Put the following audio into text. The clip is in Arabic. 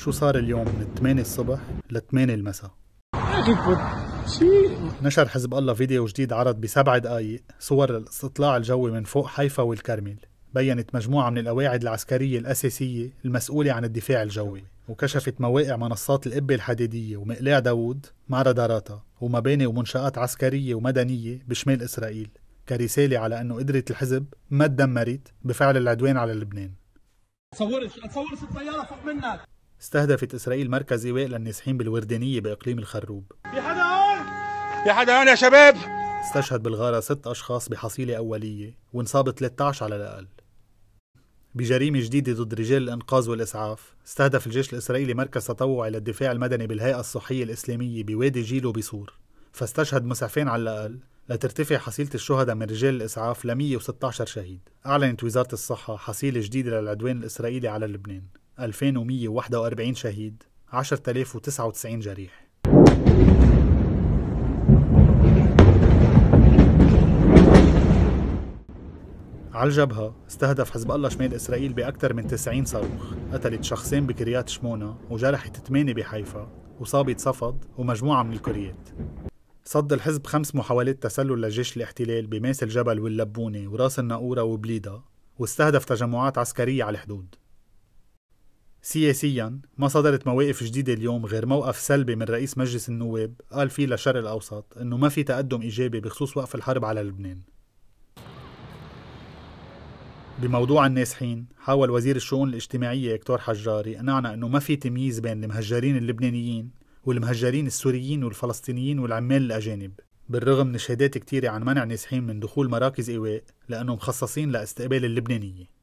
شو صار اليوم من 8 الصبح ل 8 المساء نشر حزب الله فيديو جديد عرض بسبع دقائق صور الاستطلاع الجوي من فوق حيفا والكرمل بينت مجموعة من القواعد العسكرية الأساسية المسؤولة عن الدفاع الجوي وكشفت مواقع منصات الإبة الحديدية ومقلاع داوود مع راداراتها ومباني ومنشآت عسكرية ومدنية بشمال إسرائيل كرسالة على أنه قدرة الحزب ما تدمرت بفعل العدوان على لبنان صورت صورت الطيارة فوق منك استهدفت إسرائيل مركز إيواء للنازحين بالوردانية بإقليم الخروب في حدا هون؟ في حدا هون يا شباب؟ استشهد بالغارة ست أشخاص بحصيلة أولية وانصاب 13 على الأقل بجريمة جديدة ضد رجال الإنقاذ والإسعاف استهدف الجيش الإسرائيلي مركز تطوعي للدفاع المدني بالهيئة الصحية الإسلامية بوادي جيلو بصور فاستشهد مسعفين على الأقل لترتفع حصيلة الشهداء من رجال الإسعاف ل 116 شهيد أعلنت وزارة الصحة حصيلة جديدة للعدوان الإسرائيلي على لبنان 2141 شهيد 10099 جريح على الجبهة استهدف حزب الله شمال إسرائيل بأكثر من 90 صاروخ قتلت شخصين بكريات شمونة وجرحت 8 بحيفا وصابت صفد ومجموعة من الكريات صد الحزب خمس محاولات تسلل لجيش الاحتلال بماس الجبل واللبونة وراس النقورة وبليدة واستهدف تجمعات عسكرية على الحدود سياسيا ما صدرت مواقف جديدة اليوم غير موقف سلبي من رئيس مجلس النواب قال فيه للشرق الأوسط إنه ما في تقدم إيجابي بخصوص وقف الحرب على لبنان بموضوع النازحين حاول وزير الشؤون الاجتماعية إكتور حجار يقنعنا إنه ما في تمييز بين المهجرين اللبنانيين والمهجرين السوريين والفلسطينيين والعمال الأجانب بالرغم من شهادات كتيرة عن منع نازحين من دخول مراكز إيواء لأنهم مخصصين لاستقبال اللبنانيين